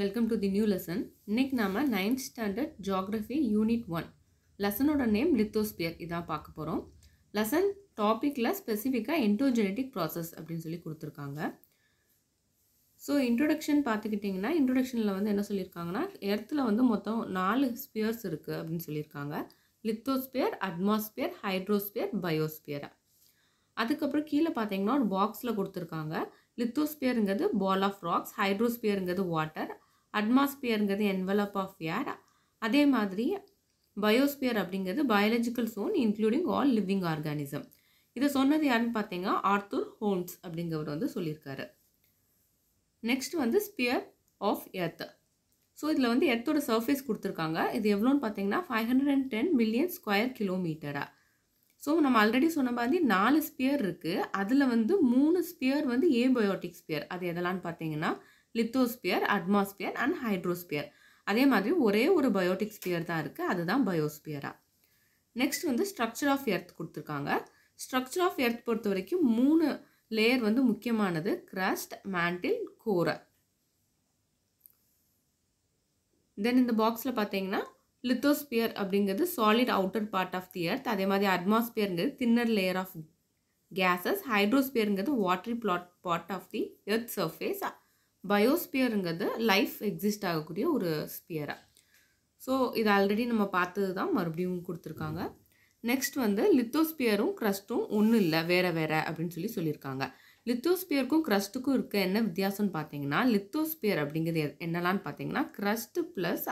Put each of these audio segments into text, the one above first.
Welcome to the new lesson இன்னைக்கு நாம ninth standard geography unit one லெசனோட name lithosphere இதான் பார்க்க போகிறோம் லெசன் டாப்பிக்கில் ஸ்பெசிஃபிக்காக என்டோஜெனட்டிக் ப்ராசஸ் அப்படின்னு சொல்லி கொடுத்துருக்காங்க ஸோ இன்ட்ரொடக்ஷன் பார்த்துக்கிட்டிங்கன்னா இன்ட்ரொடக்ஷனில் வந்து என்ன சொல்லியிருக்காங்கன்னா எர்த்தில் வந்து மொத்தம் நாலு ஸ்பியர்ஸ் இருக்குது அப்படின்னு சொல்லியிருக்காங்க லித்தோஸ்பியர் அட்மாஸ்பியர் ஹைட்ரோஸ்பியர் பயோஸ்பியர் அதுக்கப்புறம் கீழே பார்த்தீங்கன்னா ஒரு பாக்ஸில் கொடுத்துருக்காங்க லித்தோஸ்பியருங்கிறது பால் ஆஃப் ராக்ஸ் ஹைட்ரோஸ்பியருங்கிறது வாட்டர் அட்மாஸ்பியருங்கிறது என்வலப் ஆஃப் ஏர் அதே மாதிரி பயோஸ்பியர் அப்படிங்கிறது biological zone including all living organism இதை சொன்னது யாருன்னு பார்த்தீங்கன்னா ஆர்த்தூர் ஹோம்ஸ் அப்படிங்கிறவர் வந்து சொல்லியிருக்காரு நெக்ஸ்ட் வந்து ஸ்பியர் ஆஃப் எர்த் ஸோ இதில் வந்து எர்த்தோட சர்ஃபேஸ் கொடுத்துருக்காங்க இது எவ்வளோன்னு பார்த்தீங்கன்னா five hundred and ten million square கிலோமீட்டரா ஸோ நம்ம ஆல்ரெடி சொன்ன மாதிரி நாலு ஸ்பியர் இருக்குது அதில் வந்து மூணு ஸ்பியர் வந்து ஏபயோட்டிக் ஸ்பியர் அது எதெல்லாம்னு பார்த்தீங்கன்னா லித்தோஸ்பியர் அட்மாஸ்பியர் அண்ட் ஹைட்ரோஸ்பியர் அதே மாதிரி ஒரே ஒரு பயோட்டிக் ஸ்பியர் தான் இருக்குது அதுதான் பயோஸ்பியரா நெக்ஸ்ட் வந்து ஸ்ட்ரக்சர் ஆஃப் எர்த் கொடுத்துருக்காங்க ஸ்ட்ரக்சர் ஆஃப் எர்த் பொறுத்த வரைக்கும் மூணு லேயர் வந்து முக்கியமானது கிராஸ்ட் மேண்டில் கோர தென் இந்த பாக்ஸில் பார்த்தீங்கன்னா லித்தோஸ்பியர் அப்படிங்கிறது solid outer part of the earth அதே மாதிரி அட்மாஸ்பியருங்கிறது தின்னர் லேயர் ஆஃப் கேஸஸ் ஹைட்ரோஸ்பியருங்கிறது watery flat part of the earth surface பயோஸ்பியருங்கிறது லைஃப் எக்ஸிஸ்ட் ஆகக்கூடிய ஒரு ஸ்பியராக ஸோ இது ஆல்ரெடி நம்ம பார்த்தது தான் மறுபடியும் கொடுத்துருக்காங்க நெக்ஸ்ட் வந்து லித்தோஸ்பியரும் க்ரஸ்ட்டும் ஒன்றும் இல்லை வேறு வேறு அப்படின்னு சொல்லி சொல்லியிருக்காங்க லித்தோஸ்பியருக்கும் க்ரஸ்ட்டுக்கும் இருக்க என்ன வித்தியாசம்னு பார்த்தீங்கன்னா லித்தோஸ்பியர் அப்படிங்கிறது என்னெல்லாம்னு பார்த்தீங்கன்னா crust plus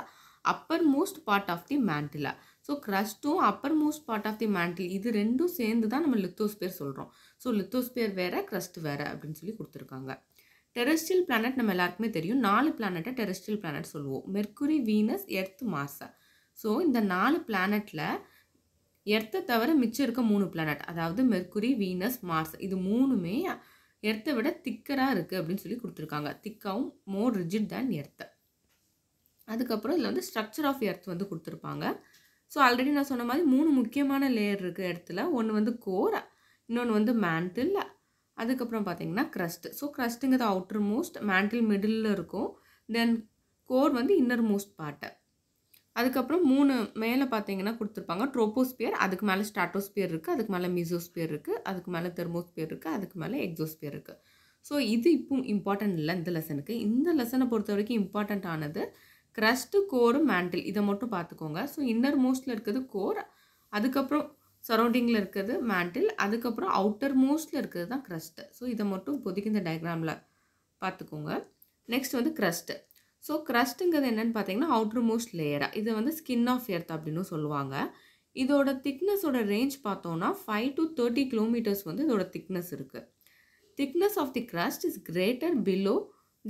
uppermost part of the மேண்டிலா ஸோ க்ரஸ்ட்டும் uppermost part of the mantle இது ரெண்டும் சேர்ந்து தான் நம்ம லித்தோஸ்பியர் சொல்கிறோம் ஸோ லித்தோஸ்பியர் வேறு க்ரஸ்ட் வேறு அப்படின்னு சொல்லி கொடுத்துருக்காங்க டெரஸ்ட்ரியல் பிளானட் நம்ம எல்லாருக்குமே தெரியும் நாலு பிளானட்டை டெரஸ்ட்ரியல் பிளானட் சொல்லுவோம் மெர்க்குரி வீனஸ் எர்த் மாசா ஸோ இந்த நாலு பிளானட்டில் எர்த்தை தவிர மிச்சம் இருக்க மூணு பிளானட் அதாவது மெர்க்குரி வீனஸ் மார்ஸ் இது மூணுமே எர்த்தை விட திக்கராக இருக்குது அப்படின்னு சொல்லி கொடுத்துருக்காங்க திக்காகவும் மோர் ரிஜிட் தேன் எர்த்த அதுக்கப்புறம் இதில் வந்து ஸ்ட்ரக்சர் ஆஃப் எர்த் வந்து கொடுத்துருப்பாங்க ஸோ ஆல்ரெடி நான் சொன்ன மாதிரி மூணு முக்கியமான லேயர் இருக்குது இடத்துல ஒன்று வந்து கோர் இன்னொன்று வந்து மேண்டில் அதுக்கப்புறம் பார்த்தீங்கன்னா க்ரஸ்ட் ஸோ க்ரஸ்ட்டுங்கிறது அவுட்டர் மோஸ்ட் மேண்டில் மிடில் இருக்கும் தென் கோர் வந்து இன்னர் மோஸ்ட் பார்ட்டு அதுக்கப்புறம் மூணு மேலே பார்த்தீங்கன்னா கொடுத்துருப்பாங்க ட்ரோபோஸ்பியர் அதுக்கு மேலே ஸ்டாட்டோஸ்பியர் இருக்குது அதுக்கு மேலே மிசோஸ்பியர் இருக்குது அதுக்கு மேலே தெர்மோஸ்பியர் இருக்குது அதுக்கு மேலே எக்ஸோஸ்பியர் இருக்குது ஸோ இது இப்போ இம்பார்ட்டன்ட் இல்லை இந்த லெசனுக்கு இந்த லெசனை பொறுத்த வரைக்கும் இம்பார்ட்டண்ட் ஆனது க்ரஸ்ட்டு கோரும் மேண்டில் இதை மட்டும் பார்த்துக்கோங்க ஸோ இன்னர் மோஸ்ட்டில் இருக்கிறது கோர் அதுக்கப்புறம் சரௌண்டிங்கில் இருக்கிறது மேண்டில் அதுக்கப்புறம் அவுட்டர் மோஸ்டில் இருக்கிறது தான் க்ரஸ்ட்டு ஸோ இதை மட்டும் இப்போதைக்கு இந்த டயக்ராமில் பார்த்துக்கோங்க நெக்ஸ்ட் வந்து க்ரஸ்ட்டு ஸோ க்ரஸ்ட்டுங்கிறது என்னென்னு பார்த்தீங்கன்னா அவுட்டர் மோஸ்ட் லேயராக இதை வந்து ஸ்கின் ஆஃப் எர்த் அப்படின்னு சொல்லுவாங்க இதோட திக்னஸோட ரேஞ்ச் பார்த்தோன்னா ஃபைவ் டு தேர்ட்டி கிலோமீட்டர்ஸ் வந்து இதோட திக்னஸ் இருக்குது thickness of the crust is greater below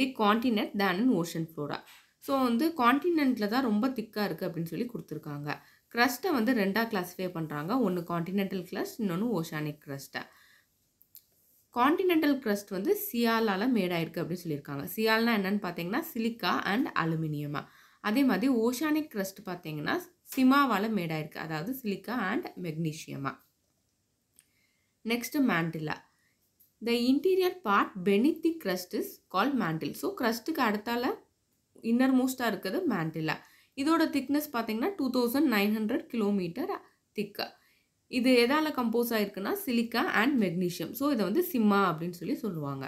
the continent than in ocean ஃப்ளோரா ஸோ வந்து காண்டினென்ட்டில் தான் ரொம்ப திக்காக இருக்குது அப்படின்னு சொல்லி கொடுத்துருக்காங்க க்ரஸ்ட்டை வந்து ரெண்டாக கிளாஸிஃபை பண்ணுறாங்க ஒன்று காண்டினென்டல் க்ரஸ்ட் இன்னொன்று ஓஷானிக் க்ரஸ்ட்டை காண்டினென்டல் க்ரஸ்ட் வந்து சியாலால் மேடாயிருக்கு அப்படின்னு சொல்லியிருக்காங்க சியால்னா என்னென்னு பார்த்தீங்கன்னா சிலிக்கா அண்ட் அலுமினியமா அதே மாதிரி ஓஷானிக் க்ரஸ்ட் பார்த்தீங்கன்னா சிமாவால் மேடாயிருக்கு அதாவது சிலிக்கா அண்ட் மெக்னீஷியமா நெக்ஸ்ட்டு மேண்டிலா the interior part beneath the crust is call mantle so க்ரஸ்ட்டுக்கு அடுத்தால இன்னர் மோஸ்ட்டாக இருக்கிறது மேண்டிலா இதோட திக்னஸ் பார்த்தீங்கன்னா two thousand nine hundred kilometre thick இது எதால் கம்போஸ் ஆகிருக்குன்னா சிலிக்கா அண்ட் மெக்னீஷியம் ஸோ இதை வந்து சிம்மா அப்படின்னு சொல்லி சொல்லுவாங்க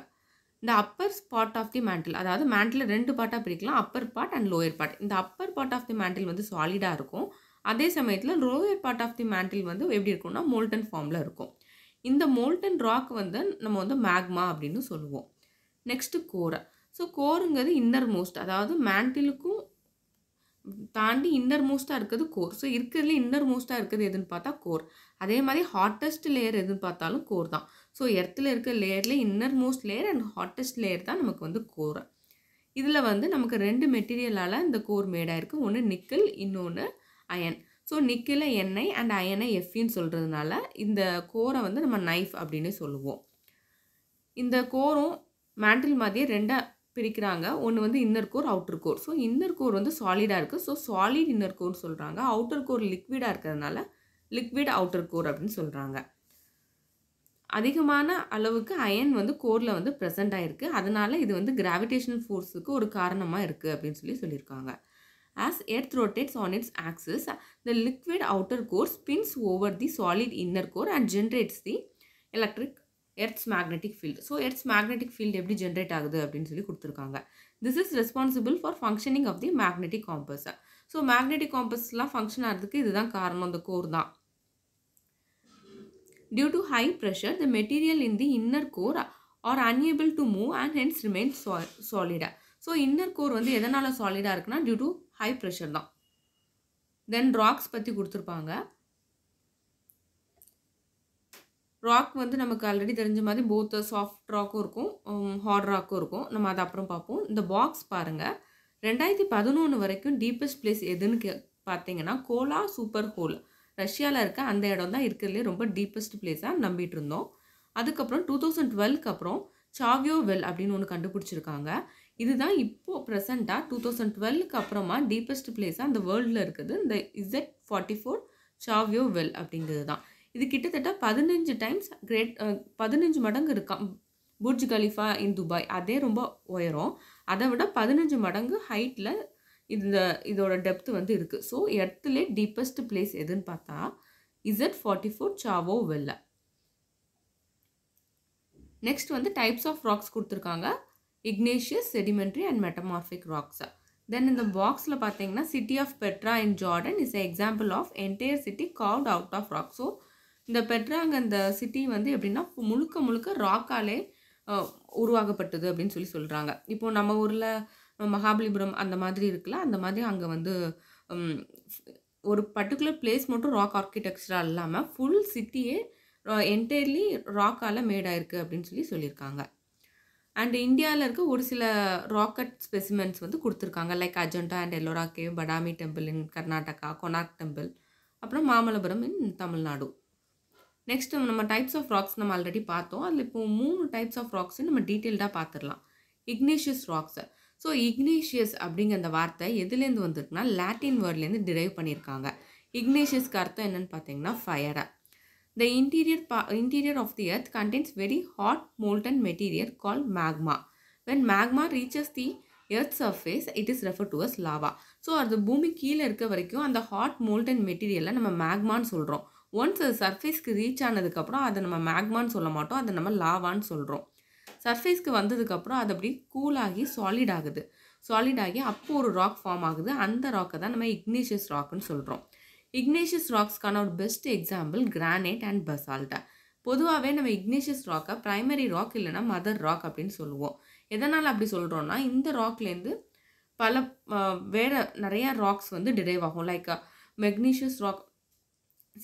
இந்த upper spot of the mantle அதாவது மேண்டில் ரெண்டு பார்ட்டாக பிரிக்கலாம் upper part and lower part இந்த upper part of the mantle வந்து சாலிடாக இருக்கும் அதே சமயத்தில் lower part of the mantle வந்து எப்படி இருக்கும்னா மோல்டன் ஃபார்மில் இருக்கும் இந்த மோல்டன் ராக் வந்து நம்ம வந்து மேக்மா அப்படின்னு சொல்லுவோம் நெக்ஸ்ட்டு கோரை ஸோ கோருங்கிறது இன்னர் மோஸ்ட் அதாவது மேண்டிலுக்கும் தாண்டி இன்னர் மோஸ்ட்டாக இருக்கிறது கோர் ஸோ இருக்கிறதுல இன்னர் மோஸ்ட்டாக இருக்கிறது எதுன்னு பார்த்தா கோர் அதே மாதிரி ஹாட்டஸ்ட் லேயர் எதுன்னு பார்த்தாலும் கோர் தான் ஸோ எர்த்தில் இருக்கிற லேயரில் innermost layer and hottest layer தான் நமக்கு வந்து கோர் இதில் வந்து நமக்கு ரெண்டு மெட்டீரியலால் இந்த கோர் மேடாக இருக்குது ஒன்று நிக்கல் இன்னொன்று அயன் ஸோ நிக்கில் எண்ணெய் அண்ட் அயனை எஃப்இன்னு சொல்கிறதுனால இந்த கோரை வந்து நம்ம நைஃப் அப்படின்னு சொல்லுவோம் இந்த கோரும் மேண்டில் மாதிரியே ரெண்டாக பிரிக்கிறாங்க ஒன்று வந்து inner core outer core so inner core வந்து சாலிடாக இருக்குது ஸோ சாலிட் இன்னர் கோர் சொல்கிறாங்க அவுட்டர் கோர் லிக்விடாக இருக்கிறதுனால லிக்விட் அவுட்டர் கோர் அப்படின்னு சொல்கிறாங்க அதிகமான அளவுக்கு அயன் வந்து கோரில் வந்து ப்ரெசண்ட் ஆகிருக்கு அதனால் இது வந்து கிராவிடேஷனல் ஃபோர்ஸுக்கு ஒரு காரணமாக இருக்குது அப்படின்னு சொல்லி சொல்லியிருக்காங்க as earth rotates on its axis the liquid outer core spins over the solid inner core and generates the electric earth's magnetic field so earth's magnetic field எப்படி ஜென்ரேட் ஆகுது அப்படின்னு சொல்லி கொடுத்துருக்காங்க this is responsible for functioning of the magnetic compass so magnetic காம்பஸ்லாம் function ஆகிறதுக்கு இதுதான் காரணம் அந்த கோர் தான் due to high pressure the material in the inner core are unable to move and hence remain சா சாலிடாக ஸோ இன்னர் கோர் வந்து எதனால் சாலிடாக இருக்குன்னா டியூ டு ஹை ப்ரெஷர் தான் தென் ராக்ஸ் பற்றி கொடுத்துருப்பாங்க ராக் வந்து நமக்கு ஆல்ரெடி தெரிஞ்ச மாதிரி போத்த சாஃப்ட் ராக்கும் இருக்கும் ஹார்ட் ராக்கும் இருக்கும் நம்ம அதை அப்புறம் பார்ப்போம் இந்த பாக்ஸ் பாருங்கள் ரெண்டாயிரத்தி பதினொன்று வரைக்கும் டீப்பஸ்ட் பிளேஸ் எதுன்னு கே பார்த்தீங்கன்னா கோலா சூப்பர் ஹோல் ரஷ்யாவில் இருக்க அந்த இடம் தான் இருக்கிறதுலே ரொம்ப டீப்பஸ்ட் பிளேஸாக நம்பிட்டு இருந்தோம் அதுக்கப்புறம் டூ தௌசண்ட் டுவெல்க்கு அப்புறம் சாவியோ வெல் அப்படின்னு ஒன்று கண்டுபிடிச்சிருக்காங்க இதுதான் இப்போது ப்ரெசண்ட்டாக டூ தௌசண்ட் டுவெல்க்கு அப்புறமா டீப்பஸ்ட் பிளேஸாக அந்த வேர்ல்டில் இருக்குது இந்த Z forty four Chayvo well அப்படிங்கிறது தான் இது கிட்டத்தட்ட பதினஞ்சு டைம்ஸ் கிரேட் பதினஞ்சு மடங்கு இருக்கான் புர்ஜ் கலிஃபா இன் துபாய் அதே ரொம்ப உயரும் அதை விட பதினஞ்சு மடங்கு ஹைட்டில் இந்த இதோட டெப்த்து வந்து இருக்குது ஸோ எர்த்துலே டீப்பஸ்ட் பிளேஸ் எதுன்னு பார்த்தா இசட் ஃபார்ட்டி ஃபோர் சாவோ வெல்ல நெக்ஸ்ட் வந்து டைப்ஸ் ஆஃப் ராக்ஸ் கொடுத்துருக்காங்க இக்னேஷியஸ் செடிமெண்ட்ரி அண்ட் மெட்டமார்ஃபிக் ராக்ஸை தென் இந்த பாக்ஸில் பார்த்தீங்கன்னா city of Petra in Jordan is a example of entire city carved out of ராக்ஸோ இந்த அந்த சிட்டி வந்து எப்படின்னா முழுக்க முழுக்க ராக்காலே உருவாக்கப்பட்டது அப்படின்னு சொல்லி சொல்கிறாங்க இப்போது நம்ம ஊரில் மகாபலிபுரம் அந்த மாதிரி இருக்குல்ல அந்த மாதிரி அங்கே வந்து ஒரு பர்டிகுலர் பிளேஸ் மட்டும் ராக் ஆர்கிடெக்சராக இல்லாமல் ஃபுல் சிட்டியே என்டையர்லி ராக்கால் மேடாயிருக்கு அப்படின்னு சொல்லி சொல்லியிருக்காங்க அண்ட் இந்தியாவில் இருக்க ஒரு சில ராக்கெட் ஸ்பெசிமென்ஸ் வந்து கொடுத்துருக்காங்க like Ajanta and Ellora cave Badami temple in Karnataka Konark temple அப்புறம் மாமல்லபுரம் இன் தமிழ்நாடு நெக்ஸ்ட் நம்ம டைப்ஸ் ஆஃப் ராக்ஸ் நம்ம ஆல்ரெடி பார்த்தோம் அதில் இப்போ மூணு டைப்ஸ் ஆஃப் ராக்ஸ் நம்ம டீட்டெயில்டாக பார்த்துடலாம் இக்னேஷியஸ் ராக்ஸ் ஸோ இக்னேஷியஸ் அப்படிங்கிற அந்த வார்த்தை எதுலேருந்து வந்திருக்குன்னா லாட்டின் வேர்ட்லேருந்து டிரைவ் பண்ணியிருக்காங்க இக்னேஷியஸ்க்கு அர்த்தம் என்னென்னு பார்த்தீங்கன்னா ஃபயரை த இன்டீரியர் பா interior of the earth contains very hot molten material call magma when magma reaches the earth surface it is refer to as lava so அது பூமி கீழே இருக்க வரைக்கும் அந்த ஹாட் மோல்டன் மெட்டீரியலை நம்ம மேக்மான்னு சொல்கிறோம் ஒன்ஸ் அது சர்ஃபேஸ்க்கு ரீச் ஆனதுக்கப்புறம் அதை நம்ம மேக்மான்னு சொல்ல மாட்டோம் அதை நம்ம லாவான்னு சொல்கிறோம் சர்ஃபேஸ்க்கு வந்ததுக்கப்புறம் அது அப்படி கூலாகி சாலிட் ஆகுது சாலிட் ஆகி அப்போது ஒரு ராக் ஃபார்ம் ஆகுது அந்த ராக்கை தான் நம்ம இக்னேஷியஸ் ராக்குன்னு சொல்கிறோம் இக்னேஷியஸ் ராக்ஸ்க்கான ஒரு பெஸ்ட் எக்ஸாம்பிள் கிரானைட் அண்ட் பசால்ட்டா பொதுவாகவே நம்ம இக்னேஷியஸ் ராக்கை ப்ரைமரி ராக் இல்லைனா மதர் ராக் அப்படின்னு சொல்லுவோம் எதனால் அப்படி சொல்கிறோன்னா இந்த ராக்லேருந்து பல வேறு நிறையா ராக்ஸ் வந்து டிரைவ் ஆகும் லைக் மெக்னீஷியஸ் ராக்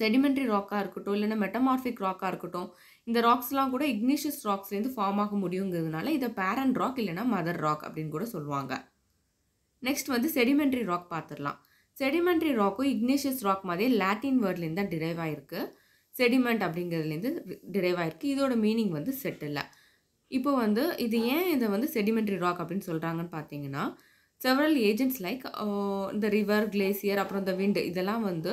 செடிமெண்ட்ரி ராக்காக இருக்கட்டும் இல்லைன்னா மெட்டமார்பிக் ராக்காக இருக்கட்டும் இந்த ராக்ஸ்லாம் கூட இக்னிஷியஸ் ராக்ஸ்லேருந்து ஃபார்ம் ஆக முடியுங்கிறதுனால இதை பேரண்ட் ராக் இல்லைனா மதர் ராக் அப்படின்னு கூட சொல்லுவாங்க நெக்ஸ்ட் வந்து செடிமெண்ட்ரி ராக் பார்த்துடலாம் செடிமெண்ட்ரி ராக்கும் இக்னிஷியஸ் ராக் மாதிரியே லாட்டின் வேர்ட்லேருந்து தான் டிரைவ் ஆகிருக்கு செடிமெண்ட் அப்படிங்கிறதுலேருந்து டிரைவ் ஆகிருக்கு இதோட மீனிங் வந்து செட்டில் இப்போ வந்து இது ஏன் இதை வந்து செடிமெண்ட்ரி ராக் அப்படின்னு சொல்கிறாங்கன்னு பார்த்தீங்கன்னா செவரல் ஏஜென்ட்ஸ் லைக் இந்த ரிவர் கிளேசியர் அப்புறம் இந்த விண்டு இதெல்லாம் வந்து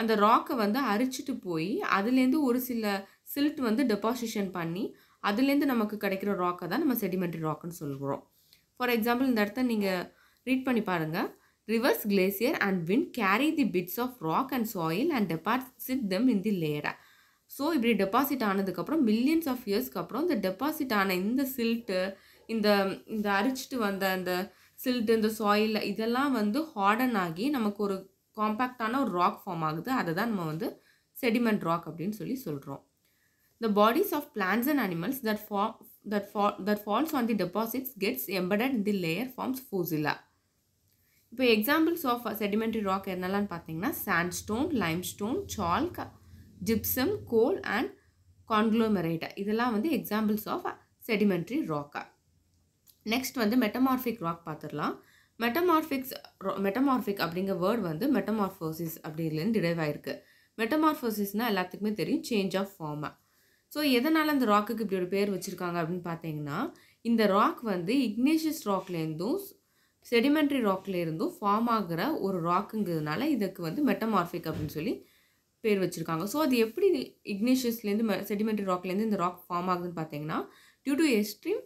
அந்த ராக்கை வந்து அரிச்சிட்டு போய் அதுலேருந்து ஒரு சில சில்ட் வந்து டெபாசிஷன் பண்ணி அதுலேருந்து நமக்கு கிடைக்கிற ராக்கை தான் நம்ம செடிமெண்ட்ரி ராக்குன்னு சொல்கிறோம் ஃபார் எக்ஸாம்பிள் இந்த இடத்த நீங்கள் ரீட் பண்ணி பாருங்கள் rivers glacier and wind carry the bits of rock and soil and deposit them in the லேயரை ஸோ இப்படி டெபாசிட் ஆனதுக்கப்புறம் மில்லியன்ஸ் ஆஃப் இயர்ஸ்க்கு அப்புறம் இந்த டெபாசிட் ஆன இந்த சில்ட்டு இந்த இந்த அரிச்சிட்டு வந்த அந்த சில்ட்டு இந்த சாயில் இதெல்லாம் வந்து ஹார்டன் ஆகி நமக்கு ஒரு காம்பேக்டான ஒரு ராக் ஃபார்ம் ஆகுது அதை தான் நம்ம வந்து செடிமெண்ட் ராக் அப்படின்னு சொல்லி சொல்கிறோம் the bodies of plants and animals that ஃபா தட் ஃபா that falls on the deposits gets embedded the layer forms ஃபூசிலா இப்போ எக்ஸாம்பிள்ஸ் ஆஃப் செடிமெண்ட்ரி ராக் என்னெல்லாம் பார்த்தீங்கன்னா sandstone stone chalk gypsum coal and கான்க்ளோமரேட்டா இதெல்லாம் வந்து எக்ஸாம்பிள்ஸ் ஆஃப் செடிமெண்ட்ரி ராக்கா நெக்ஸ்ட் வந்து மெட்டமார்ஃபிக் ராக் பார்த்துடலாம் மெட்டமார்ஃபிக்ஸ் மெட்டமார்ஃபிக் அப்படிங்கிற வேர்டு வந்து மெட்டமார்ஃபோசிஸ் அப்படிங்கிறது டிரைவ் ஆயிருக்கு மெட்டமார்ஃபோசிஸ்னால் எல்லாத்துக்குமே தெரியும் சேஞ்ச் ஆஃப் ஃபார்மா ஸோ எதனால் அந்த ராக்குக்கு இப்படி ஒரு பேர் வச்சுருக்காங்க அப்படின்னு பார்த்தீங்கன்னா இந்த ராக் வந்து இக்னேஷியஸ் ராக்லேருந்தும் செடிமெண்ட்ரி ராக்லேருந்தும் ஃபார்ம் ஆகிற ஒரு ராக்குங்கிறதுனால இதுக்கு வந்து மெட்டமார்ஃபிக் அப்படின்னு சொல்லி பேர் வச்சுருக்காங்க ஸோ அது எப்படி இக்னேஷியஸ்லேருந்து செடிமெண்ட்ரி ராக்லேருந்து இந்த ராக் ஃபார்ம் ஆகுதுன்னு பார்த்தீங்கன்னா due to extreme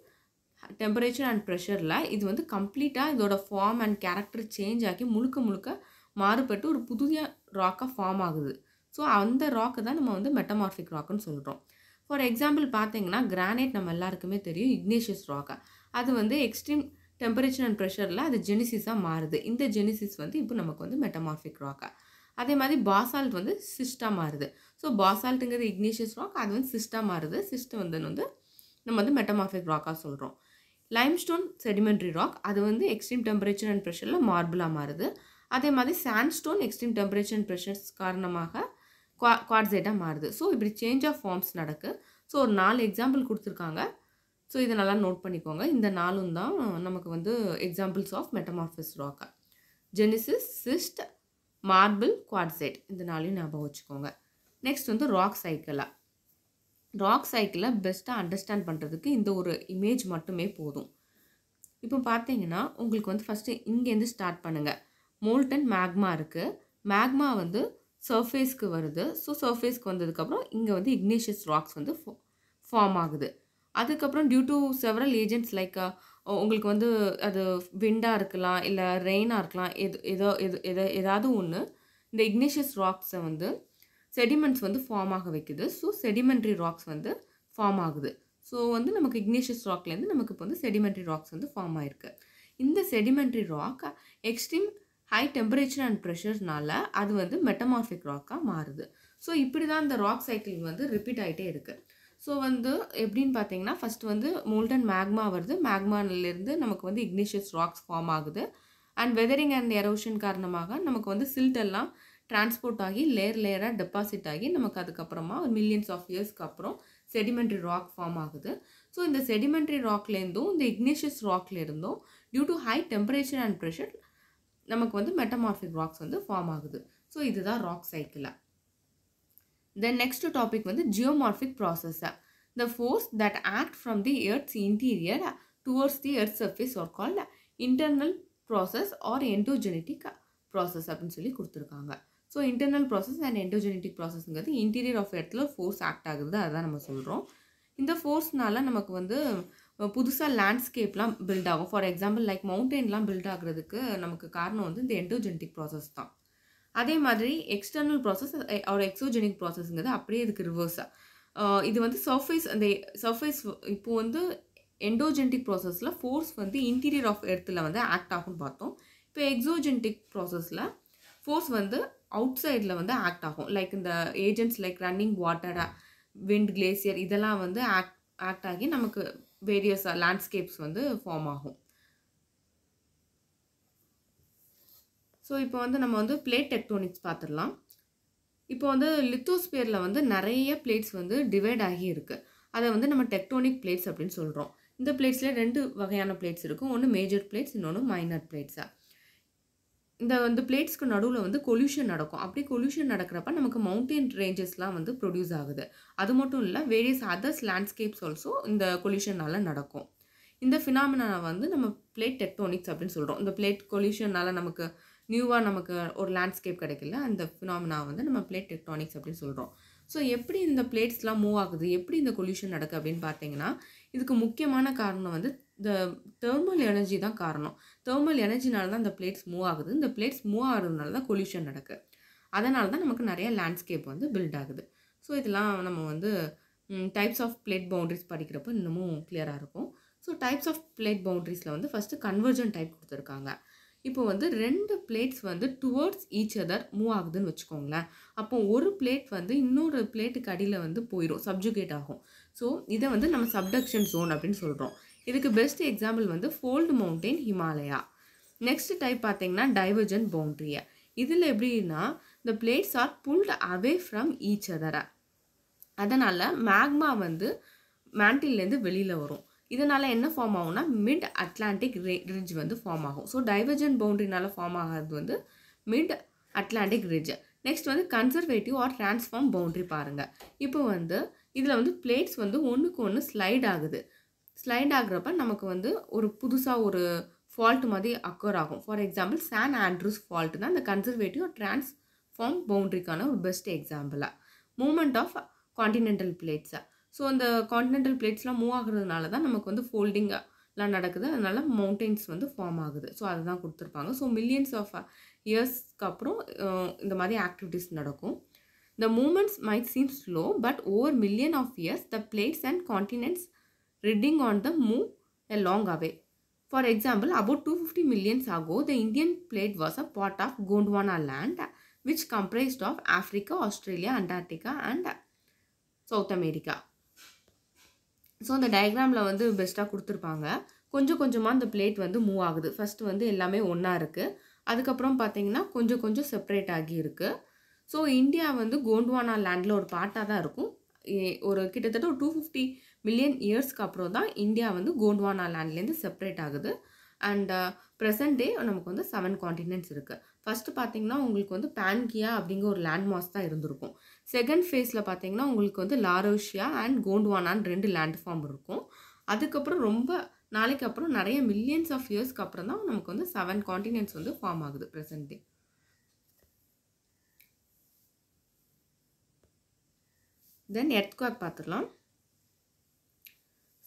temperature and ப்ரெஷரில் இது வந்து கம்ப்ளீட்டாக இதோட ஃபார்ம் அண்ட் கேரக்டர் சேஞ்ச் ஆகி முழுக்க முழுக்க மாறுபட்டு ஒரு புதிய ராக்காக ஃபார்ம் ஆகுது ஸோ அந்த ராக்கை தான் நம்ம வந்து மெட்டமார்ஃபிக் ராக்குன்னு சொல்கிறோம் ஃபார் எக்ஸாம்பிள் பார்த்தீங்கன்னா கிரானைட் நம்ம எல்லாருக்குமே தெரியும் இக்னேஷியஸ் ராக்கை அது வந்து எக்ஸ்ட்ரீம் டெம்பரேச்சர் அண்ட் ப்ரெஷரில் அது ஜெனிசிஸாக மாறுது இந்த ஜெனிசிஸ் வந்து இப்போ நமக்கு வந்து மெட்டமார்ஃபிக் ராக்காக அதே மாதிரி பாசால்ட் வந்து சிஸ்டாக மாறுது ஸோ பாசால்ட்டுங்கிறது இக்னேஷியஸ் ராக் அது வந்து சிஸ்டாக மாறுது சிஸ்டம் வந்து வந்து நம்ம வந்து மெட்டமார்ஃபிக் ராக்காக சொல்கிறோம் லைம்ஸ்டோன் செடிமெண்ட்ரி ராக் அது வந்து எக்ஸ்ட்ரீம் டெம்பரேச்சர் அண்ட் ப்ரெஷரில் மார்பிளாக மாறுது அதே மாதிரி sandstone extreme temperature and pressures காரணமாக குவா குவாட்சைட்டாக மாறுது ஸோ இப்படி சேஞ்ச் ஆஃப் ஃபார்ம்ஸ் நடக்கு ஸோ ஒரு நாலு எக்ஸாம்பிள் கொடுத்துருக்காங்க ஸோ இதை நல்லா நோட் பண்ணிக்கோங்க இந்த நாளும் தான் நமக்கு வந்து examples of metamorphic rock genesis schist marble quartzite இந்த நாளையும் ஞாபகம் வச்சுக்கோங்க நெக்ஸ்ட் வந்து ராக் சைக்கிளாக ராக் சைக்கிளை பெஸ்ட்டாக அண்டர்ஸ்டாண்ட் பண்ணுறதுக்கு இந்த ஒரு இமேஜ் மட்டுமே போதும் இப்போ பார்த்தீங்கன்னா உங்களுக்கு வந்து ஃபஸ்ட்டு இங்கேருந்து ஸ்டார்ட் பண்ணுங்கள் மோல்டன் மேக்மா இருக்குது மேக்மா வந்து சர்ஃபேஸ்க்கு வருது ஸோ சர்ஃபேஸ்க்கு வந்ததுக்கப்புறம் இங்கே வந்து இக்னேஷியஸ் ராக்ஸ் வந்து ஃபார்ம் ஆகுது அதுக்கப்புறம் due to several agents like உங்களுக்கு வந்து அது விண்டாக இருக்கலாம் இல்லை ரெயினாக இருக்கலாம் எது ஏதோ எது எதோ ஏதாவது ஒன்று இந்த இக்னேஷியஸ் ராக்ஸை வந்து செடிமெண்ட்ஸ் வந்து ஃபார்ம் ஆக வைக்குது ஸோ செடிமெண்ட்ரி ராக்ஸ் வந்து ஃபார்ம் ஆகுது ஸோ வந்து நமக்கு இக்னேஷியஸ் ராக்லேருந்து நமக்கு இப்போ வந்து செடிமெண்ட்ரி ராக்ஸ் வந்து ஃபார்ம் ஆயிருக்கு இந்த sedimentary rock extreme high temperature and ப்ரெஷர்னால அது வந்து மெட்டமார்ஃபிக் ராக்காக மாறுது ஸோ இப்படி தான் இந்த ராக் சைக்கிள் வந்து ரிப்பீட் ஆகிட்டே இருக்குது ஸோ வந்து எப்படின்னு பார்த்தீங்கன்னா ஃபஸ்ட் வந்து மோல்டன் மேக்மா வருது மேக்மானிலேருந்து நமக்கு வந்து இக்னிஷியஸ் ராக்ஸ் ஃபார்ம் ஆகுது அண்ட் வெதரிங் அண்ட் எரோஷன் காரணமாக நமக்கு வந்து சில்ட் எல்லாம் டிரான்ஸ்போர்ட் ஆகி லேயர் லேயராக டெபாசிட் ஆகி நமக்கு அதுக்கப்புறமா ஒரு மில்லியன்ஸ் ஆஃப் இயர்ஸ்க்கு அப்புறம் செடிமெண்ட்ரி ராக் ஃபார்ம் ஆகுது ஸோ இந்த செடிமெண்ட்ரி ராக்லேருந்தும் இந்த இக்னேஷியஸ் ராக்லேருந்தும் due to high temperature and pressure நமக்கு வந்து மெட்டமார்ஃபிக் ராக்ஸ் வந்து ஃபார்ம் ஆகுது ஸோ இதுதான் ராக் சைக்கிளாக தென் நெக்ஸ்ட் டாபிக் வந்து ஜியோமார்ஃபிக் ப்ராசஸ்ஸை the force that act from the earth's interior towards the earth surface are all internal process or endogenetic process அப்படின்னு சொல்லி கொடுத்துருக்காங்க so internal process and endogenetic ப்ராசஸ்ங்கிறது interior of இடத்துல force act ஆகுது அதுதான் நம்ம சொல்கிறோம் இந்த ஃபோர்ஸ்னால நமக்கு வந்து புதுசாக லேண்ட்ஸ்கேப்லாம் பில்ட் ஆகும் ஃபார் எக்ஸாம்பிள் லைக் மவுண்டெயின்லாம் பில்ட் ஆகுறதுக்கு நமக்கு காரணம் வந்து இந்த எண்டோஜெனட்டிக் ப்ராசஸ் தான் அதே மாதிரி எக்ஸ்டர்னல் ப்ராசஸ் ஒரு எக்ஸோஜெனிக் ப்ராசஸ்ங்கிறது அப்படியே இதுக்கு ரிவர்ஸாக இது வந்து சர்ஃபேஸ் அந்த சர்ஃபேஸ் இப்போ வந்து எண்டோஜென்டிக் ப்ராசஸில் ஃபோர்ஸ் வந்து இன்டீரியர் ஆஃப் எர்த்தில் வந்து ஆக்ட் ஆகும்னு பார்த்தோம் இப்போ எக்ஸோஜென்டிக் ப்ராசஸில் ஃபோர்ஸ் வந்து அவுட் சைடில் வந்து ஆக்ட் ஆகும் லைக் இந்த agents like running water wind glacier இதெல்லாம் வந்து ஆக்ட் ஆக்ட் ஆகி நமக்கு வேரியஸ் லேண்ட்ஸ்கேப்ஸ் வந்து ஃபார்ம் ஆகும் ஸோ இப்போ வந்து நம்ம வந்து பிளேட் டெக்டோனிக்ஸ் பார்த்துடலாம் இப்போ வந்து லித்தோஸ்பியரில் வந்து நிறைய பிளேட்ஸ் வந்து டிவைட் ஆகி இருக்குது அதை வந்து நம்ம டெக்டோனிக் பிளேட்ஸ் அப்படின்னு சொல்கிறோம் இந்த பிளேட்ஸில் ரெண்டு வகையான பிளேட்ஸ் இருக்கும் ஒன்று மேஜர் பிளேட்ஸ் இன்னொன்று மைனர் பிளேட்ஸாக இந்த வந்து பிளேட்ஸ்க்கு நடுவில் வந்து கொல்யூஷன் நடக்கும் அப்படி கொல்யூஷன் நடக்கிறப்ப நமக்கு மவுண்டெயின் ரேஞ்சஸ்லாம் வந்து ப்ரொடியூஸ் ஆகுது அது மட்டும் இல்லை வேரியஸ் அதர்ஸ் லேண்ட்ஸ்கேப்ஸ் ஆல்சோ இந்த கொல்யூஷனால் நடக்கும் இந்த ஃபினாமினாவை வந்து நம்ம பிளேட் டெக்டோனிக்ஸ் அப்படின்னு சொல்கிறோம் இந்த பிளேட் கொல்யூஷனால் நமக்கு நியூவாக நமக்கு ஒரு லேண்ட்ஸ்கேப் கிடைக்கல அந்த ஃபினாமினா வந்து நம்ம பிளேட் டெக்டானிக்ஸ் அப்படின்னு சொல்கிறோம் ஸோ எப்படி இந்த பிளேட்ஸ்லாம் மூவ் ஆகுது எப்படி இந்த கொல்யூஷன் நடக்குது அப்படின்னு பார்த்தீங்கன்னா இதுக்கு முக்கியமான காரணம் வந்து இந்த தேர்மல் எனர்ஜி தான் காரணம் தேர்மல் எனர்ஜினால தான் இந்த பிளேட்ஸ் மூவ் ஆகுது இந்த பிளேட்ஸ் மூவ் ஆகுறதுனால தான் கொல்யூஷன் நடக்குது அதனால தான் நமக்கு நிறைய லேண்ட்ஸ்கேப் வந்து பில்ட் ஆகுது ஸோ இதெல்லாம் நம்ம வந்து டைப்ஸ் ஆஃப் பிளேட் பவுண்ட்ரிஸ் படிக்கிறப்போ இன்னமும் கிளியராக இருக்கும் ஸோ டைப்ஸ் ஆஃப் பிளேட் பவுண்ட்ரிஸில் வந்து ஃபஸ்ட்டு கன்வர்ஜன் டைப் கொடுத்துருக்காங்க இப்போ வந்து ரெண்டு பிளேட்ஸ் வந்து டுவர்ட்ஸ் ஈச் அதர் மூவ் ஆகுதுன்னு வச்சுக்கோங்களேன் அப்போ ஒரு பிளேட் வந்து இன்னொரு பிளேட்டுக்கு அடியில் வந்து போயிடும் சப்ஜுகேட் ஆகும் ஸோ இதை வந்து நம்ம சப்டக்ஷன் ஜோன் அப்படின்னு சொல்கிறோம் இதுக்கு பெஸ்ட் எக்ஸாம்பிள் வந்து fold mountain Himalaya next type பார்த்தீங்கன்னா டைவர்ஜன் பவுண்ட்ரியா இதில் எப்படின்னா the plates are pulled away from each அதரா அதனால் மேக்மா வந்து மேண்டில்லேருந்து வெளியில் வரும் இதனால் என்ன ஃபார்ம் ஆகும்னா மிட் அட்லாண்டிக் ரிட்ஜ் வந்து ஃபார்ம் ஆகும் ஸோ டைவர்ஜன் பவுண்ட்ரினால் ஃபார்ம் ஆகிறது வந்து மிட் அட்லாண்டிக் ரிட்ஜ் நெக்ஸ்ட் வந்து கன்சர்வேட்டிவ் ஆர் டிரான்ஸ்ஃபார்ம் பவுண்ட்ரி பாருங்கள் இப்போ வந்து இதில் வந்து பிளேட்ஸ் வந்து ஒன்றுக்கு ஒன்று ஸ்லைட் ஆகுது ஸ்லைட் ஆகுறப்ப நமக்கு வந்து ஒரு புதுசாக ஒரு ஃபால்ட் மாதிரி அக்கர் ஆகும் for example San Andreas fault தான் இந்த கன்சர்வேட்டிவ் டிரான்ஸ்ஃபார்ம் பவுண்ட்ரிக்கான ஒரு பெஸ்ட் எக்ஸாம்பிளாக மூமெண்ட் ஆஃப் காண்டினென்டல் பிளேட்ஸாக ஸோ அந்த காண்டினென்டல் பிளேட்ஸ்லாம் மூவ் ஆகுறதுனால தான் நமக்கு வந்து ஃபோல்டிங்கெலாம் நடக்குது அதனால் மவுண்டெயின்ஸ் வந்து ஃபார்ம் ஆகுது ஸோ அதுதான் கொடுத்துருப்பாங்க ஸோ மில்லியன்ஸ் ஆஃப் இயர்ஸ்க்கு அப்புறம் இந்த மாதிரி ஆக்டிவிட்டீஸ் நடக்கும் the movements might seem slow but over million of years the plates and continents ridding on the move a long away. For example, about 250 millions ago, the Indian plate was a part of Gondwana land which comprised of Africa, Australia, Antarctica and South America so அந்த டயக்ராமில் வந்து பெஸ்ட்டாக கொடுத்துருப்பாங்க கொஞ்சம் கொஞ்சமாக அந்த plate வந்து move ஆகுது ஃபஸ்ட்டு வந்து எல்லாமே ஒன்றா இருக்குது அதுக்கப்புறம் பார்த்தீங்கன்னா கொஞ்சம் கொஞ்சம் செப்பரேட் ஆகி இருக்குது ஸோ இந்தியா வந்து கோண்ட்வானா லேண்டில் ஒரு பார்ட்டாக தான் இருக்கும் ஒரு கிட்டத்தட்ட ஒரு டூ ஃபிஃப்டி மில்லியன் இயர்ஸ்க்கு அப்புறம் தான் இந்தியா வந்து கோண்ட்வானா லேண்ட்லேருந்து செப்பரேட் ஆகுது அண்ட் ப்ரெசன்ட் டே நமக்கு வந்து செவன் காண்டினென்ட்ஸ் இருக்குது ஃபஸ்ட்டு பார்த்தீங்கன்னா உங்களுக்கு வந்து பேன்கியா அப்படிங்கிற ஒரு லேண்ட் மாஸ் தான் இருந்திருக்கும் செகண்ட் ஃபேஸில் பார்த்தீங்கன்னா உங்களுக்கு வந்து லாரோஷியா அண்ட் கோண்ட்வானான்னு ரெண்டு லேண்ட் ஃபார்ம் இருக்கும் அதுக்கப்புறம் ரொம்ப நாளைக்கு அப்புறம் நிறைய மில்லியன்ஸ் ஆஃப் இயர்ஸ்க்கு அப்புறம் தான் நமக்கு வந்து செவன் காண்டினென்ட்ஸ் வந்து ஃபார்ம் ஆகுது ப்ரெசன்ட் டே தென் எர்த்குவாக் பார்த்துடலாம்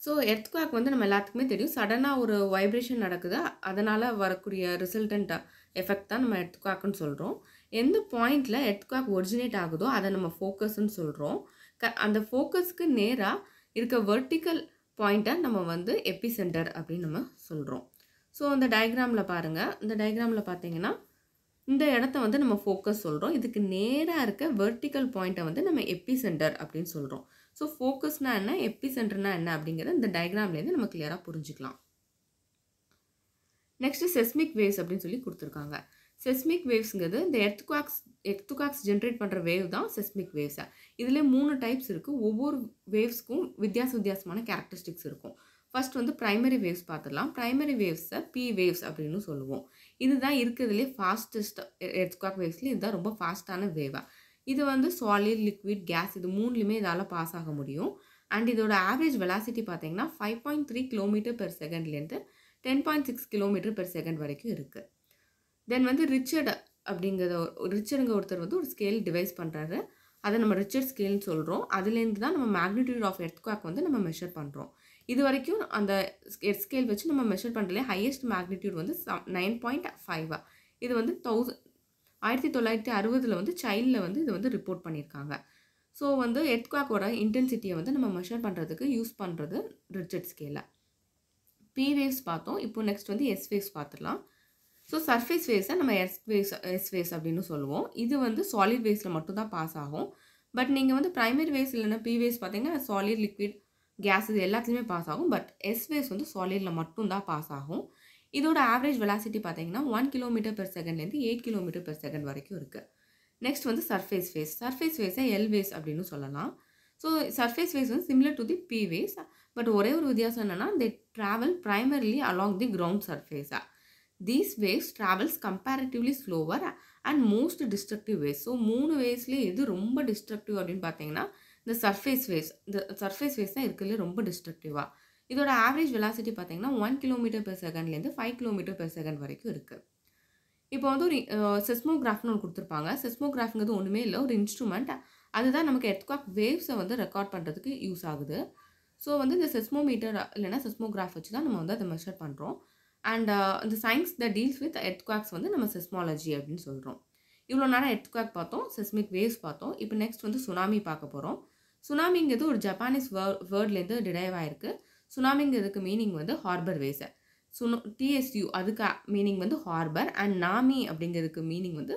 ஸோ குவாக் வந்து நம்ம எல்லாத்துக்குமே தெரியும் சடனாக ஒரு வைப்ரேஷன் நடக்குது அதனால் வரக்கூடிய ரிசல்டண்ட் எஃபெக்ட் தான் நம்ம எர்த்குவாக்குன்னு சொல்கிறோம் எந்த பாயிண்டில் குவாக் ஒரிஜினேட் ஆகுதோ அதை நம்ம ஃபோக்கஸ்ன்னு சொல்கிறோம் க அந்த ஃபோக்கஸ்க்கு நேராக இருக்க வெர்டிக்கல் பாயிண்ட்டை நம்ம வந்து எப்பி சென்டர் அப்படின்னு நம்ம சொல்கிறோம் ஸோ அந்த டயக்ராமில் பாருங்கள் இந்த டயக்ராமில் பார்த்தீங்கன்னா இந்த இடத்த வந்து நம்ம ஃபோக்கஸ் சொல்கிறோம் இதுக்கு நேராக இருக்க வெர்டிக்கல் பாயிண்ட்டை வந்து நம்ம எப்பி சென்டர் அப்படின்னு சொல்கிறோம் ஸோ ஃபோக்கஸ்னால் என்ன எப்பி சென்டர்னா என்ன அப்படிங்கிறத இந்த டயக்ராம்லேருந்து நம்ம கிளியராக புரிஞ்சுக்கலாம் நெக்ஸ்ட்டு செஸ்மிக் வேவ்ஸ் அப்படின்னு சொல்லி கொடுத்துருக்காங்க செஸ்மிக் வேவ்ஸுங்கிறது இந்த எர்த்குவாக்ஸ் எர்த்குவாக்ஸ் ஜென்ரேட் பண்ணுற வேவ் தான் செஸ்மிக் வேவ்ஸை இதில் மூணு டைப்ஸ் இருக்குது ஒவ்வொரு வேவ்ஸ்க்கும் வித்தியாச வித்தியாசமான கேரக்டரிஸ்டிக்ஸ் இருக்கும் ஃபஸ்ட் வந்து ப்ரைமரி வேவ்ஸ் பார்த்துடலாம் ப்ரைமரி வேவ்ஸை பி வேவ்ஸ் அப்படின்னு சொல்லுவோம் இதுதான் இருக்கிறதுலே ஃபாஸ்டஸ்ட் எர்த்குவாக் வேவ்ஸ்லேயே இதுதான் ரொம்ப ஃபாஸ்ட்டான வேவாக இது வந்து சாலிட் லிக்விட் கேஸ் இது மூணுலையுமே இதால் பாஸ் ஆக முடியும் அண்ட் இதோட ஆவரேஜ் வெலாசிட்டி பார்த்தீங்கன்னா five point three kilometre per செகண்ட்லேருந்து ten point six kilometre per second வரைக்கும் இருக்குது தென் வந்து ரிச்சர்ட் அப்படிங்கிறத ரிச்சருங்க ஒருத்தர் வந்து ஒரு ஸ்கேல் டிவைஸ் பண்ணுறாரு அதை நம்ம ரிச்சர்ட் ஸ்கேல்னு சொல்கிறோம் அதுலேருந்து தான் நம்ம மேக்னிடியூட் ஆஃப் எர்த்குவாக் வந்து நம்ம மெஷர் பண்ணுறோம் இது வரைக்கும் அந்த எர்த் ஸ்கேல் வச்சு நம்ம மெஷர் பண்ணுறதுலே ஹையஸ்ட் மேக்னிடியூட் வந்து நைன் பாயிண்ட் ஃபைவா இது வந்து தௌசண்ட் ஆயிரத்தி தொள்ளாயிரத்தி அறுபதில் வந்து சைல்டில் வந்து இது வந்து ரிப்போர்ட் பண்ணியிருக்காங்க ஸோ வந்து எர்த்குவாக்கோட இன்டென்சிட்டியை வந்து நம்ம மெஷர் பண்ணுறதுக்கு யூஸ் பண்ணுறது ரிச்சர்ட் ஸ்கேலில் பி வேவ்ஸ் பார்த்தோம் இப்போ நெக்ஸ்ட் வந்து எஸ் வேவ்ஸ் பார்த்துடலாம் ஸோ சர்ஃபேஸ் வேவ்ஸை நம்ம எஸ் வேவ்ஸ் எஸ் வேவ்ஸ் அப்படின்னு சொல்லுவோம் இது வந்து சாலிட் வேவ்ஸில் மட்டும்தான் பாஸ் ஆகும் பட் நீங்கள் வந்து ப்ரைமரி வேவ்ஸ் இல்லைன்னா பி வேவ்ஸ் பார்த்தீங்கன்னா சாலிட் லிக்விட் கேஸ் இது எல்லாத்துலேயுமே பாஸ் ஆகும் பட் எஸ் வேவ்ஸ் வந்து சாலிடில் மட்டும்தான் பாஸ் ஆகும் இதோட ஆவரேஜ் வெலாசிட்டி பார்த்தீங்கன்னா ஒன் கிலோமீட்டர் பெர் செகண்ட்லேருந்து எயிட் கிலோமீட்டர் பெர் செகண்ட் வரைக்கும் இருக்குது நெக்ஸ்ட் வந்து சர்ஃபேஸ் ஃபேஸ் சர்ஃபேஸ் ஃபேஸை எல் வேஸ் அப்படின்னு சொல்லலாம் ஸோ சர்ஃபேஸ் வேஸ் வந்து similar to the P waves but ஒரே ஒரு வித்தியாசம் என்னென்னா they travel primarily along the ground சர்ஃபேஸாக these waves travels comparatively slower and most destructive waves so மூணு வேஸ்லேயே எது ரொம்ப டிஸ்ட்ரக்டிவ் அப்படின்னு பார்த்தீங்கன்னா இந்த சர்ஃபேஸ் வேஸ் இந்த சர்ஃபேஸ் வேஸ் தான் இருக்கிறதுலே ரொம்ப டிஸ்ட்ரக்டிவாக இதோட ஆவரேஜ் வெலாசிட்டி பார்த்தீங்கன்னா ஒன் கிலோமீட்டர் பெர் செகண்ட்லேருந்து ஃபைவ் கிலோமீட்டர் பெர் செகண்ட் வரைக்கும் இருக்குது இப்போ வந்து ஒரு செஸ்மோகிராஃப்னு ஒன்று கொடுத்துருப்பாங்க செஸ்மோகிராஃப்ங்கிறது ஒன்றுமே இல்லை ஒரு இன்ஸ்ட்ருமெண்ட் அதுதான் நமக்கு எர்த்காக் வேவ்ஸை வந்து ரெக்கார்ட் பண்ணுறதுக்கு யூஸ் ஆகுது ஸோ வந்து இந்த செஸ்மோமீட்டர் இல்லைனா செஸ்மோகிராஃப் வச்சு தான் நம்ம வந்து அதை மெஷர் பண்ணுறோம் அண்ட் இந்த science the deals with earthquakes வந்து நம்ம செஸ்மாலஜி அப்படின்னு சொல்கிறோம் இவ்வளோ நேரம் எர்த்குவாக் பார்த்தோம் செஸ்மிக் வேவ்ஸ் பார்த்தோம் இப்போ நெக்ஸ்ட் வந்து சுனாமி பார்க்க போகிறோம் சுனாமிங்கிறது ஒரு ஜப்பானீஸ் வேர் வேர்ட்லேருந்து டிரைவ் ஆயிருக்கு சுனாமிங்கிறதுக்கு மீனிங் வந்து ஹார்பர் வேஸை சுனோ டிஎஸ்யூ அதுக்கு மீனிங் வந்து ஹார்பர் அண்ட் நாமி அப்படிங்கிறதுக்கு மீனிங் வந்து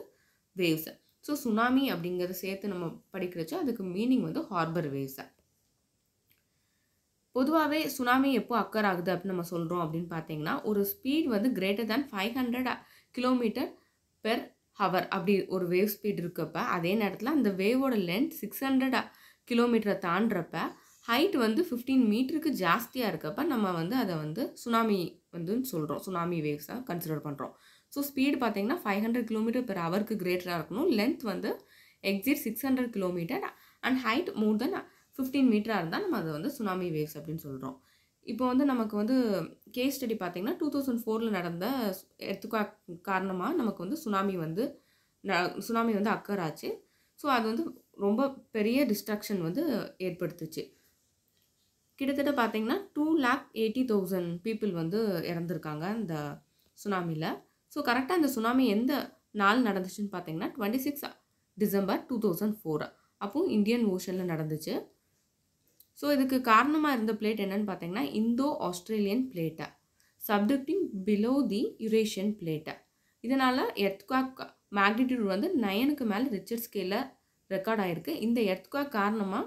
வேவ்ஸு ஸோ சுனாமி அப்படிங்கிறத சேர்த்து நம்ம படிக்கிறச்சோ அதுக்கு மீனிங் வந்து ஹார்பர் வேவ்ஸை பொதுவாகவே சுனாமி எப்போ அக்கர் ஆகுது அப்படின்னு நம்ம சொல்கிறோம் அப்படின்னு பார்த்தீங்கன்னா ஒரு ஸ்பீட் வந்து greater than five hundred kilometre per hour அப்படி ஒரு வேவ் ஸ்பீட் இருக்கப்போ அதே நேரத்தில் அந்த வேவோட லென்த் சிக்ஸ் ஹண்ட்ரட் கிலோமீட்டரை தாண்டுறப்ப ஹைட் வந்து ஃபிஃப்டீன் மீட்டருக்கு ஜாஸ்தியாக இருக்கப்ப நம்ம வந்து அதை வந்து சுனாமி வந்து சொல்கிறோம் சுனாமி வேவ்ஸாக கன்சிடர் பண்ணுறோம் ஸோ ஸ்பீடு பார்த்திங்கன்னா ஃபைவ் ஹண்ட்ரட் கிலோமீட்டர் பெர் ஹவருக்கு கிரேட்டராக இருக்கணும் லென்த் வந்து exceed six hundred kilometre and height more than fifteen மீட்டராக இருந்தால் நம்ம அதை வந்து சுனாமி வேவ்ஸ் அப்படின்னு சொல்கிறோம் இப்போ வந்து நமக்கு வந்து கேஸ் ஸ்டடி பார்த்திங்கன்னா டூ தௌசண்ட் ஃபோரில் நடந்த எடுத்துக்கா காரணமாக நமக்கு வந்து சுனாமி வந்து சுனாமி வந்து அக்கர் ஆச்சு ஸோ அது வந்து ரொம்ப பெரிய டிஸ்ட்ரக்ஷன் வந்து ஏற்படுத்துச்சு கிட்டத்தட்ட பார்த்திங்கன்னா two lakh eighty thousand people வந்து இறந்துருக்காங்க இந்த சுனாமியில் ஸோ கரெக்டாக இந்த சுனாமி எந்த நாள் நடந்துச்சுன்னு பார்த்தீங்கன்னா twenty six December two thousand four அப்போது இந்தியன் ஓஷனில் நடந்துச்சு ஸோ இதுக்கு காரணமாக இருந்த பிளேட் என்னன்னு பார்த்தீங்கன்னா இந்தோ ஆஸ்திரேலியன் பிளேட்டை சப்டக்டிங் பிலோ தி யுரேஷியன் பிளேட்டை இதனால் எர்த்குவாக் மேக்னிடியூட் வந்து நயனுக்கு மேலே ரிச்சர்ட் ஸ்கேலில் ரெக்கார்ட் ஆகிருக்கு இந்த எர்த்குவாக் காரணமாக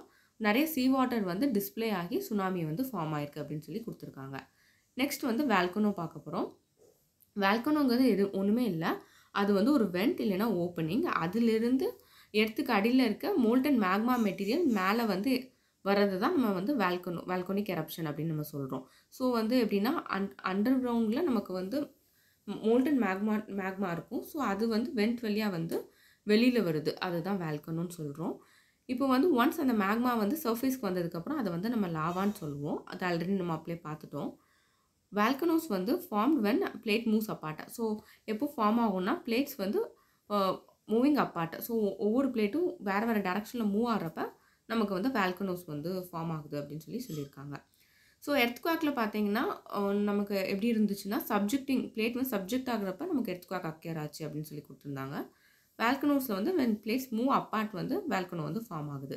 நிறைய சீ வாட்டர் வந்து டிஸ்பிளே ஆகி சுனாமி வந்து ஃபார்ம் ஆயிருக்கு அப்படின்னு சொல்லி கொடுத்துருக்காங்க நெக்ஸ்ட் வந்து வேல்கனோ பார்க்க போகிறோம் வேல்கனோங்கிறது எது ஒன்றுமே இல்லை அது வந்து ஒரு வெண்ட் இல்லைனா ஓப்பனிங் அதிலிருந்து எடுத்துக்கு அடியில் இருக்க மோல்டன் மேக்மா மெட்டீரியல் மேலே வந்து வர்றது தான் நம்ம வந்து வேல்கனோ வேல்கோனிக் கரப்ஷன் அப்படின்னு நம்ம சொல்கிறோம் ஸோ வந்து எப்படின்னா அன் அண்டர் கிரவுண்டில் நமக்கு வந்து மோல்டன் மேக்மா மேக்மா இருக்கும் ஸோ அது வந்து வெண்ட் வழியாக வந்து வெளியில் வருது அதுதான் வேல்கனோன்னு சொல்கிறோம் இப்போ வந்து ஒன்ஸ் அந்த மேக்மா வந்து சர்ஃபேஸ்க்கு வந்ததுக்கப்புறம் அதை வந்து நம்ம லாவான்னு சொல்லுவோம் அது ஆல்ரெடி நம்ம அப்ளை பார்த்துட்டோம் வேல்கனோஸ் வந்து ஃபார்ம் வென் பிளேட் மூவ்ஸ் அப்பாட்டை ஸோ எப்போ ஃபார்ம் ஆகும்னா பிளேட்ஸ் வந்து மூவிங் அப்பாட்டை ஸோ ஒவ்வொரு பிளேட்டும் வேறு வேறு டேரக்ஷனில் மூவ் ஆகிறப்ப நமக்கு வந்து வேல்கனோஸ் வந்து ஃபார்ம் ஆகுது அப்படின்னு சொல்லி சொல்லியிருக்காங்க ஸோ குவாக்கில் பார்த்தீங்கன்னா நமக்கு எப்படி இருந்துச்சுன்னா சப்ஜெக்டிங் பிளேட் வந்து சப்ஜெக்ட் ஆகுறப்ப நமக்கு குவாக் அக்கேர் ஆச்சு அப்படின்னு சொல்லி கொடுத்துருந்தாங்க வேல்கனோஸில் வந்து வென் பிளேஸ் மூவ் அப்பார்ட் வந்து வேல்கனோ வந்து ஃபார்ம் ஆகுது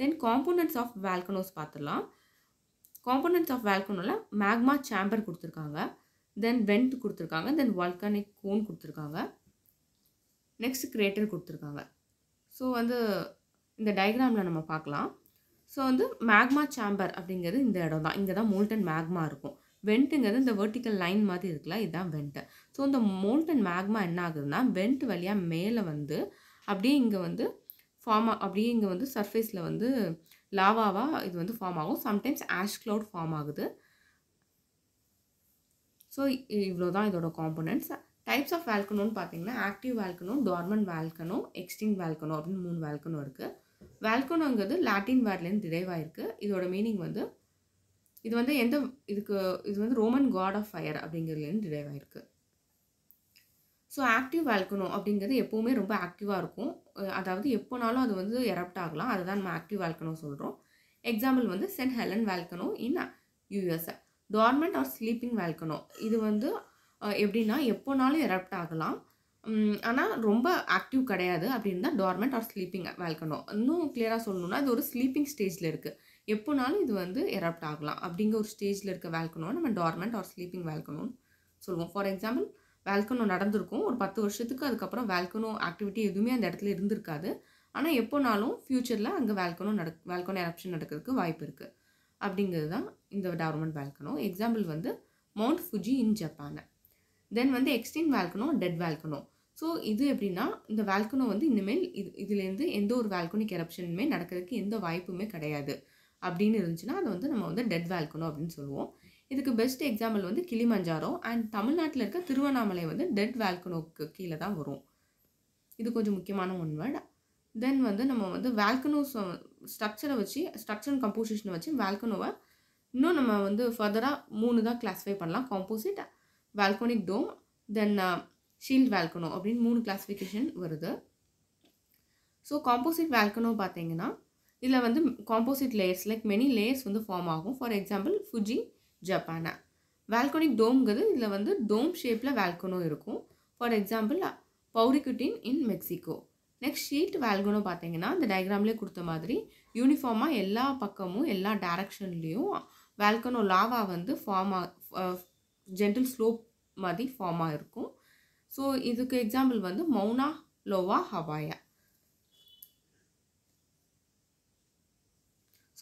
தென் காம்போனன்ட்ஸ் ஆஃப் வேல்கனோஸ் பார்த்துடலாம் காம்போனன்ட்ஸ் ஆஃப் வேல்கனோவில் மேக்மா சாம்பர் கொடுத்துருக்காங்க தென் வெண்ட் கொடுத்துருக்காங்க தென் வால்கானிக் கோன் கொடுத்துருக்காங்க நெக்ஸ்ட் கிரேட்டர் கொடுத்துருக்காங்க ஸோ வந்து இந்த டயக்ராமில் நம்ம பார்க்கலாம் ஸோ வந்து மேக்மா சாம்பர் அப்படிங்கிறது இந்த இடம் தான் இங்கே தான் மோல்டன் மேக்மா இருக்கும் வெண்ட்டுங்கிறது இந்த வெர்டிக்கல் லைன் மாதிரி இருக்குல்ல இதுதான் வெண்ட்டு ஸோ இந்த மோல்டன் மேக்மா என்ன ஆகுதுன்னா வெண்ட் வழியாக மேலே வந்து அப்படியே இங்கே வந்து ஃபார்ம் அப்படியே இங்கே வந்து சர்ஃபேஸில் வந்து லாவாவாக இது வந்து ஃபார்ம் ஆகும் சம்டைம்ஸ் ஆஷ் க்ளவுட் ஃபார்ம் ஆகுது ஸோ இவ்வளோ தான் இதோட காம்பனன்ட்ஸ் டைப்ஸ் ஆஃப் வேல்கனோன்னு பார்த்தீங்கன்னா active volcano dormant volcano extinct volcano அப்படின்னு மூணு வேல்கனோ இருக்குது வேல்கனோங்கிறது லாட்டின் வேர்ட்லேருந்து டிரைவ் ஆகிருக்கு இதோட மீனிங் வந்து இது வந்து எந்த இதுக்கு இது வந்து ரோமன் காட் ஆஃப் ஃபயர் அப்படிங்கிறதுலேருந்து டிரைவ் ஆகிருக்கு ஸோ ஆக்டிவ் வால்கனோ அப்படிங்கிறது எப்போவுமே ரொம்ப ஆக்டிவாக இருக்கும் அதாவது எப்போனாலும் அது வந்து எரப்ட் ஆகலாம் அதுதான் நம்ம ஆக்டிவ் வால்கனோ சொல்கிறோம் எக்ஸாம்பிள் வந்து Saint Helen volcano in USA dormant or sleeping volcano இது வந்து எப்படின்னா எப்போனாலும் எரப்ட் ஆகலாம் ஆனால் ரொம்ப ஆக்டிவ் கிடையாது அப்படின்னா டார்மெண்ட் ஆர் ஸ்லீப்பிங் வால்கனோ இன்னும் கிளியராக சொல்லணுன்னா அது ஒரு ஸ்லீப்பிங் ஸ்டேஜில் இருக்குது எப்போனாலும் இது வந்து எரப்ட் ஆகலாம் அப்படிங்கிற ஒரு ஸ்டேஜில் இருக்க வேல்கனோ நம்ம டார்மெண்ட் ஆர் ஸ்லீப்பிங் வேல்கனோன்னு சொல்லுவோம் ஃபார் எக்ஸாம்பிள் வேல்கனோ நடந்திருக்கும் ஒரு பத்து வருஷத்துக்கு அதுக்கப்புறம் வேல்கனோ ஆக்டிவிட்டி எதுவுமே அந்த இடத்துல இருந்திருக்காது ஆனால் எப்போனாலும் ஃப்யூச்சரில் அங்கே வேல்கனோ நட வேல்கனோ எரப்ஷன் நடக்கிறதுக்கு வாய்ப்பு இருக்குது அப்படிங்கிறது தான் இந்த டார்மெண்ட் வேல்கனோ எக்ஸாம்பிள் வந்து Mount Fuji in Japan then வந்து extinct volcano dead volcano so இது எப்படின்னா இந்த வேல்கனோ வந்து இனிமேல் இது இதுலேருந்து எந்த ஒரு வேல்கனிக் எரப்ஷனுமே நடக்கிறதுக்கு எந்த வாய்ப்புமே கிடையாது அப்படின்னு இருந்துச்சுன்னா அதை வந்து நம்ம வந்து டெட் வேல்கனோ அப்படின்னு சொல்லுவோம் இதுக்கு பெஸ்ட் எக்ஸாம்பிள் வந்து கிளிமஞ்சாரோ அண்ட் தமிழ்நாட்டில் இருக்க திருவண்ணாமலை வந்து டெட் வேல்கனோக்கு கீழே தான் வரும் இது கொஞ்சம் முக்கியமான ஒன் வேர்டு தென் வந்து நம்ம வந்து வேல்கனோஸ் ஸ்ட்ரக்சரை வச்சு ஸ்ட்ரக்சர் அண்ட் கம்போசிஷனை வச்சு வேல்கனோவை இன்னும் நம்ம வந்து ஃபர்தராக மூணு தான் கிளாஸிஃபை பண்ணலாம் composite volcanic dome then shield volcano அப்படின்னு மூணு கிளாஸிஃபிகேஷன் வருது ஸோ காம்போசிட் வேல்கனோ பார்த்தீங்கன்னா இதில் வந்து composite layers like many layers வந்து ஃபார்ம் ஆகும் ஃபார் எக்ஸாம்பிள் ஃபுஜி ஜப்பானா வேல்கோனிக் டோம்ங்கிறது இதில் வந்து டோம் ஷேப்பில் வேல்கோனோ இருக்கும் for example Paricutin in Mexico next shield volcano பார்த்தீங்கன்னா இந்த டயக்ராம்லேயே கொடுத்த மாதிரி யூனிஃபார்மாக எல்லா பக்கமும் எல்லா டேரக்ஷன்லேயும் வேல்கனோ லாவா வந்து ஃபார்ம் ஜென்டில் ஸ்லோப் மாதிரி ஃபார்மாக இருக்கும் ஸோ இதுக்கு எக்ஸாம்பிள் வந்து மௌனா லோவா ஹவாயா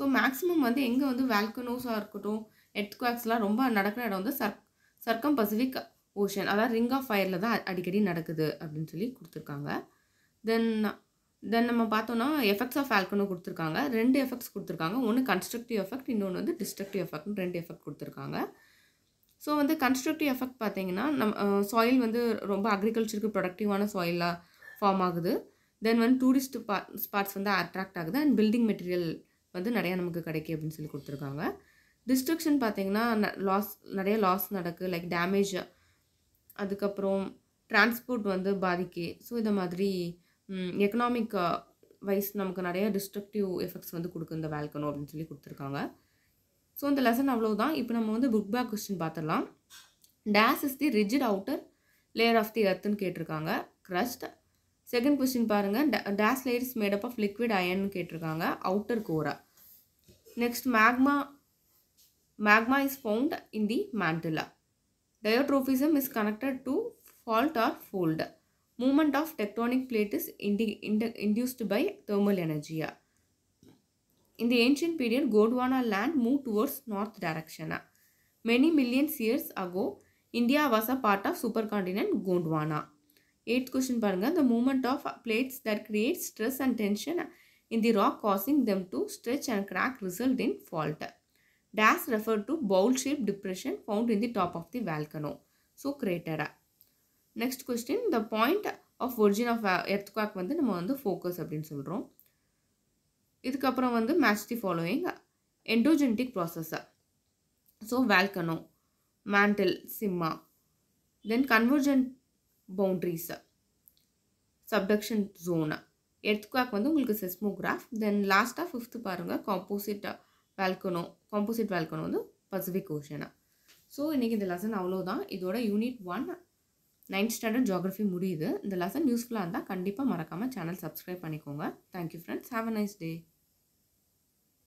ஸோ மேக்ஸிமம் வந்து எங்கே வந்து வேல்கனோஸாக இருக்கட்டும் எர்த்குவாக்ஸ்லாம் ரொம்ப நடக்கிற இடம் வந்து சர்க் சர்க்கம் பசிஃபிக் ஓஷன் அதாவது ரிங் ஆஃப் ஃபயரில் தான் அடிக்கடி நடக்குது அப்படின்னு சொல்லி கொடுத்துருக்காங்க தென் தென் நம்ம பார்த்தோன்னா எஃபெக்ட்ஸ் ஆஃப் ஆல்கனோ கொடுத்துருக்காங்க ரெண்டு எஃபெக்ட்ஸ் கொடுத்துருக்காங்க ஒன்று கன்ஸ்ட்ரக்டிவ் எஃபெக்ட் இன்னொன்று வந்து டிஸ்ட்ரக்டிவ் எஃபெக்ட்னு ரெண்டு எஃபெக்ட் கொடுத்துருக்காங்க ஸோ வந்து கன்ஸ்ட்ரக்டிவ் எஃபெக்ட் பார்த்தீங்கன்னா நம் சாயில் வந்து ரொம்ப அக்ரிகல்ச்சருக்கு ப்ரொடக்டிவான சாயிலாக ஃபார்ம் ஆகுது தென் வந்து டூரிஸ்ட் ஸ்பாட்ஸ் வந்து அட்ராக்ட் ஆகுது அண்ட் பில்டிங் மெட்டீரியல் வந்து நிறையா நமக்கு கிடைக்கும் அப்படின்னு சொல்லி கொடுத்துருக்காங்க டிஸ்ட்ரக்ஷன் பார்த்திங்கன்னா லாஸ் நிறைய லாஸ் நடக்கு லைக் டேமேஜ் அதுக்கப்புறம் டிரான்ஸ்போர்ட் வந்து பாதிக்கு ஸோ இந்த மாதிரி எக்கனாமிக் வைஸ் நமக்கு நிறைய டிஸ்ட்ரக்டிவ் எஃபெக்ட்ஸ் வந்து கொடுக்கு இந்த வேல்கனோ அப்படின்னு சொல்லி கொடுத்துருக்காங்க ஸோ இந்த லெசன் அவ்வளோதான் இப்போ நம்ம வந்து புக் பேக் கொஸ்டின் பார்த்துடலாம் this is the rigid outer layer of the எர்த்துன்னு கேட்டிருக்காங்க க்ரஸ்ட் செகண்ட் கொஸ்டின் பாருங்கள் this layers made up of liquid iron கேட்டிருக்காங்க அவுட்டர் கோரா next magma magma is found in the மேண்டிலா diastrophism is connected to fault or fold movement of tectonic plate is இண்டி இன்ட induced by thermal எனர்ஜியா இந்த ancient period Gondwana land move towards north டைரக்ஷனா many millions years ago India was a part of super continent Gondwana eight question பாருங்கள் the movement of plates that create stress and tension in the rock causing them to stretch and crack result in fault this refer to bowl shape depression found in the top of the volcano so கிரேட்டரா next question the point of origin of earth earthquake வந்து நம்ம வந்து focus அப்படின்னு சொல்கிறோம் இதுக்கப்புறம் வந்து match the following endogenetic processes so volcano mantle sima then convergent boundaries subduction zone earthquake வந்து உங்களுக்கு செஸ்மோகிராஃப் தென் லாஸ்ட்டாக ஃபிஃப்த்து பாருங்கள் காம்போசிட் வேல்கனோ காம்போசிட் வேல்கனோ வந்து பசிபிக் ஓஷனா ஸோ இன்றைக்கி இந்த லெசன் அவ்வளோதான் இதோட unit one ninth standard geography முடியுது இந்த லெசன் யூஸ்ஃபுல்லாக இருந்தால் கண்டிப்பாக மறக்காமல் சேனல் சப்ஸ்கிரைப் பண்ணிக்கோங்க thank you friends have a nice day